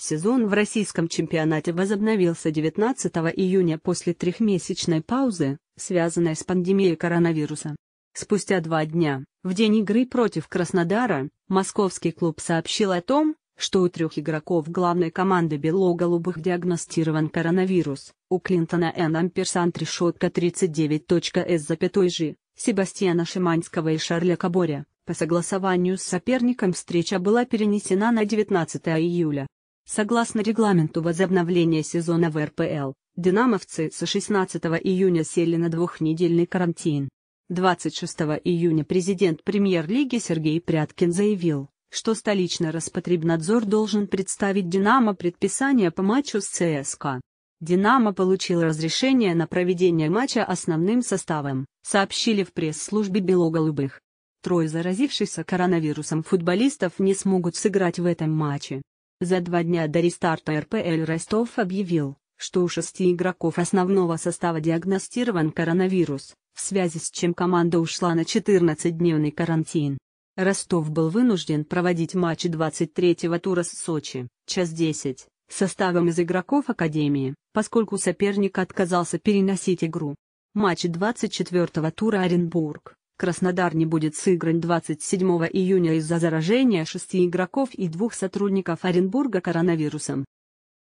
Сезон в российском чемпионате возобновился 19 июня после трехмесячной паузы, связанной с пандемией коронавируса. Спустя два дня, в день игры против Краснодара, московский клуб сообщил о том, что у трех игроков главной команды «Бело-голубых» диагностирован коронавирус, у Клинтона Н. Амперсант решетка 39.С.Ж, Себастьяна Шиманского и Шарля Каборя. По согласованию с соперником встреча была перенесена на 19 июля. Согласно регламенту возобновления сезона в РПЛ, динамовцы со 16 июня сели на двухнедельный карантин. 26 июня президент премьер-лиги Сергей Пряткин заявил, что столичный Роспотребнадзор должен представить «Динамо» предписание по матчу с ЦСКА. «Динамо» получил разрешение на проведение матча основным составом, сообщили в пресс-службе «Белоголубых». Трое заразившихся коронавирусом футболистов не смогут сыграть в этом матче. За два дня до рестарта РПЛ Ростов объявил, что у шести игроков основного состава диагностирован коронавирус, в связи с чем команда ушла на 14-дневный карантин. Ростов был вынужден проводить матч 23-го тура с Сочи, час 10, составом из игроков Академии, поскольку соперник отказался переносить игру. Матч 24-го тура Оренбург, Краснодар не будет сыгран 27 июня из-за заражения шести игроков и двух сотрудников Оренбурга коронавирусом.